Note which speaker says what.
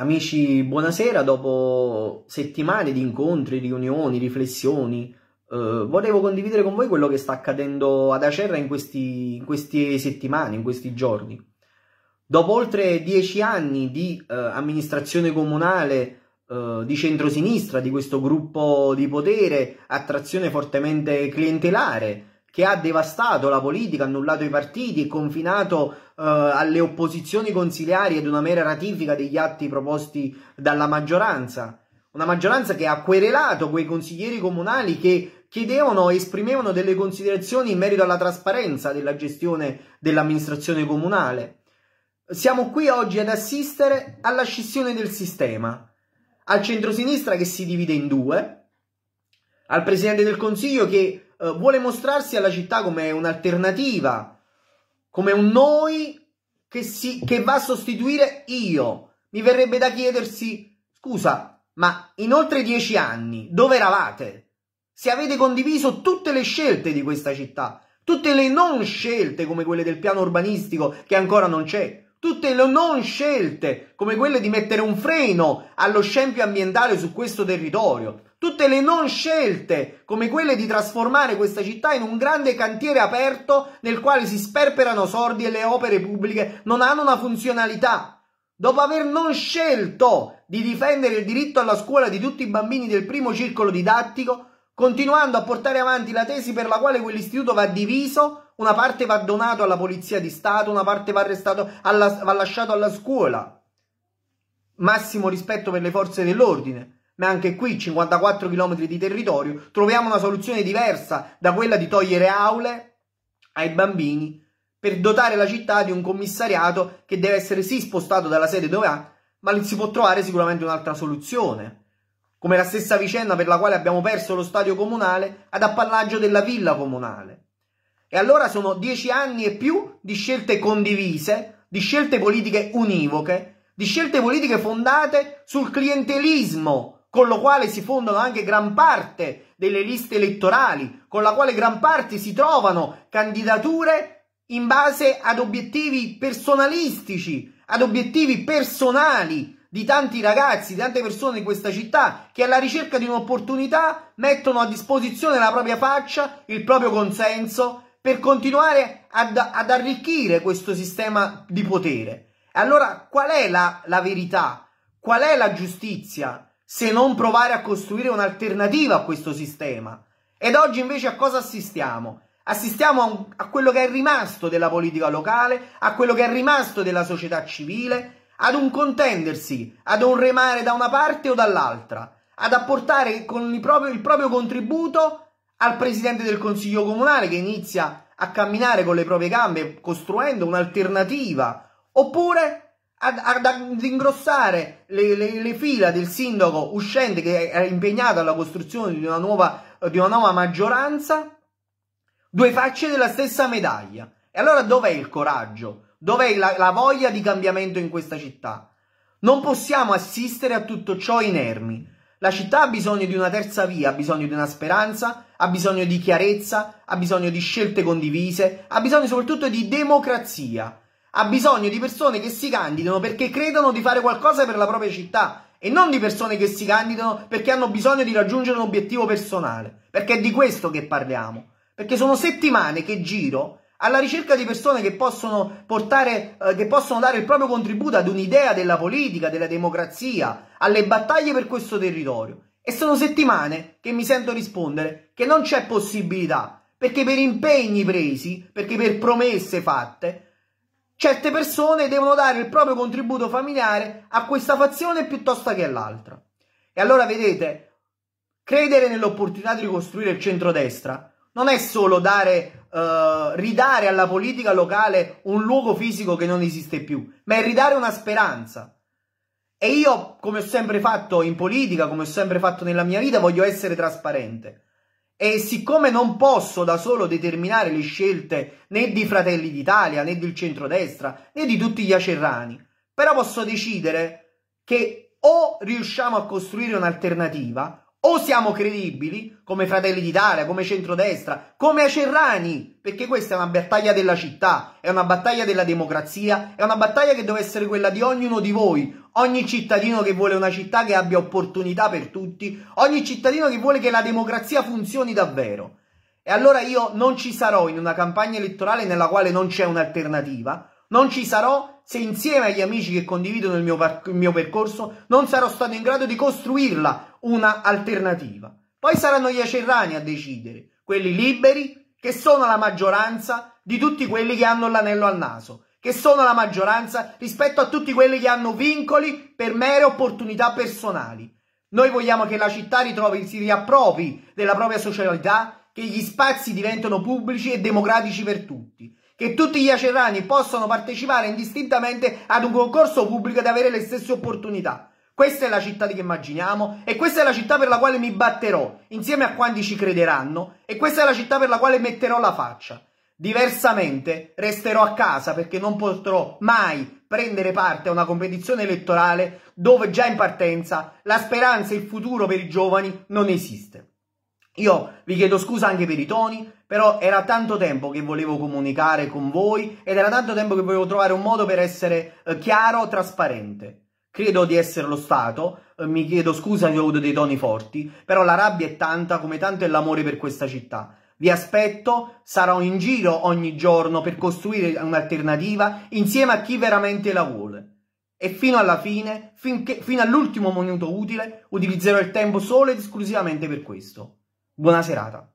Speaker 1: Amici, buonasera. Dopo settimane di incontri, riunioni, riflessioni, eh, volevo condividere con voi quello che sta accadendo ad Acerra in, questi, in queste settimane, in questi giorni. Dopo oltre dieci anni di eh, amministrazione comunale eh, di centrosinistra, di questo gruppo di potere, attrazione fortemente clientelare, che ha devastato la politica, annullato i partiti, confinato eh, alle opposizioni consiliari ed una mera ratifica degli atti proposti dalla maggioranza. Una maggioranza che ha querelato quei consiglieri comunali che chiedevano e esprimevano delle considerazioni in merito alla trasparenza della gestione dell'amministrazione comunale. Siamo qui oggi ad assistere alla scissione del sistema, al centrosinistra che si divide in due, al Presidente del Consiglio che eh, vuole mostrarsi alla città come un'alternativa, come un noi che, si, che va a sostituire io. Mi verrebbe da chiedersi, scusa, ma in oltre dieci anni dove eravate? Se avete condiviso tutte le scelte di questa città, tutte le non scelte come quelle del piano urbanistico che ancora non c'è, Tutte le non scelte, come quelle di mettere un freno allo scempio ambientale su questo territorio, tutte le non scelte, come quelle di trasformare questa città in un grande cantiere aperto nel quale si sperperano sordi e le opere pubbliche non hanno una funzionalità. Dopo aver non scelto di difendere il diritto alla scuola di tutti i bambini del primo circolo didattico, continuando a portare avanti la tesi per la quale quell'istituto va diviso, una parte va donato alla Polizia di Stato, una parte va, alla, va lasciato alla scuola. Massimo rispetto per le forze dell'ordine. Ma anche qui, 54 km di territorio, troviamo una soluzione diversa da quella di togliere aule ai bambini per dotare la città di un commissariato che deve essere sì spostato dalla sede dove ha, ma si può trovare sicuramente un'altra soluzione. Come la stessa vicenda per la quale abbiamo perso lo stadio comunale ad appallaggio della villa comunale. E allora sono dieci anni e più di scelte condivise, di scelte politiche univoche, di scelte politiche fondate sul clientelismo, con lo quale si fondano anche gran parte delle liste elettorali, con la quale gran parte si trovano candidature in base ad obiettivi personalistici, ad obiettivi personali di tanti ragazzi, di tante persone di questa città che alla ricerca di un'opportunità mettono a disposizione la propria faccia, il proprio consenso per continuare ad, ad arricchire questo sistema di potere. Allora qual è la, la verità? Qual è la giustizia se non provare a costruire un'alternativa a questo sistema? Ed oggi invece a cosa assistiamo? Assistiamo a, un, a, quello che è rimasto della politica locale, a quello che è rimasto della società civile, ad un contendersi, ad un remare da una parte o dall'altra, ad apportare con il proprio, il proprio contributo al presidente del consiglio comunale che inizia a camminare con le proprie gambe costruendo un'alternativa, oppure ad, ad, ad, ingrossare le, le, le fila del sindaco uscente che è impegnato alla costruzione di una nuova, di una nuova maggioranza, due facce della stessa medaglia. E allora dov'è il coraggio? Dov'è la, la voglia di cambiamento in questa città? Non possiamo assistere a tutto ciò inermi. La città ha bisogno di una terza via, ha bisogno di una speranza, ha bisogno di chiarezza, ha bisogno di scelte condivise, ha bisogno soprattutto di democrazia. Ha bisogno di persone che si candidano perché credono di fare qualcosa per la propria città e non di persone che si candidano perché hanno bisogno di raggiungere un obiettivo personale. Perché è di questo che parliamo. Perché sono settimane che giro alla ricerca di persone che possono portare, eh, che possono dare il proprio contributo ad un'idea della politica, della democrazia, alle battaglie per questo territorio. E sono settimane che mi sento rispondere che non c'è possibilità, perché per impegni presi, perché per promesse fatte, certe persone devono dare il proprio contributo familiare a questa fazione piuttosto che all'altra. E allora vedete, credere nell'opportunità di ricostruire il centrodestra non è solo dare uh, ridare alla politica locale un luogo fisico che non esiste più, ma è ridare una speranza. E io, come ho sempre fatto in politica, come ho sempre fatto nella mia vita, voglio essere trasparente. E siccome non posso da solo determinare le scelte né di Fratelli d'Italia, né del centrodestra, né di tutti gli acerrani, però posso decidere che o riusciamo a costruire un'alternativa o siamo credibili, come Fratelli d'Italia, come Centrodestra, come Acerrani, perché questa è una battaglia della città, è una battaglia della democrazia, è una battaglia che deve essere quella di ognuno di voi, ogni cittadino che vuole una città che abbia opportunità per tutti, ogni cittadino che vuole che la democrazia funzioni davvero. E allora io non ci sarò in una campagna elettorale nella quale non c'è un'alternativa, non ci sarò se insieme agli amici che condividono il mio, il mio percorso non sarò stato in grado di costruirla una alternativa. Poi saranno gli acerrani a decidere, quelli liberi, che sono la maggioranza di tutti quelli che hanno l'anello al naso, che sono la maggioranza rispetto a tutti quelli che hanno vincoli per mere opportunità personali. Noi vogliamo che la città ritrovi, si riappropri della propria socialità, che gli spazi diventino pubblici e democratici per tutti, che tutti gli acerrani possano partecipare indistintamente ad un concorso pubblico ed avere le stesse opportunità. Questa è la città che immaginiamo e questa è la città per la quale mi batterò insieme a quanti ci crederanno e questa è la città per la quale metterò la faccia. Diversamente resterò a casa perché non potrò mai prendere parte a una competizione elettorale dove già in partenza la speranza e il futuro per i giovani non esiste. Io vi chiedo scusa anche per i toni, però era tanto tempo che volevo comunicare con voi ed era tanto tempo che volevo trovare un modo per essere eh, chiaro, trasparente. Credo di essere lo Stato, eh, mi chiedo scusa se ho avuto dei toni forti, però la rabbia è tanta come tanto è l'amore per questa città. Vi aspetto, sarò in giro ogni giorno per costruire un'alternativa insieme a chi veramente la vuole. E fino alla fine, finché, fino all'ultimo minuto utile, utilizzerò il tempo solo ed esclusivamente per questo. Buona serata.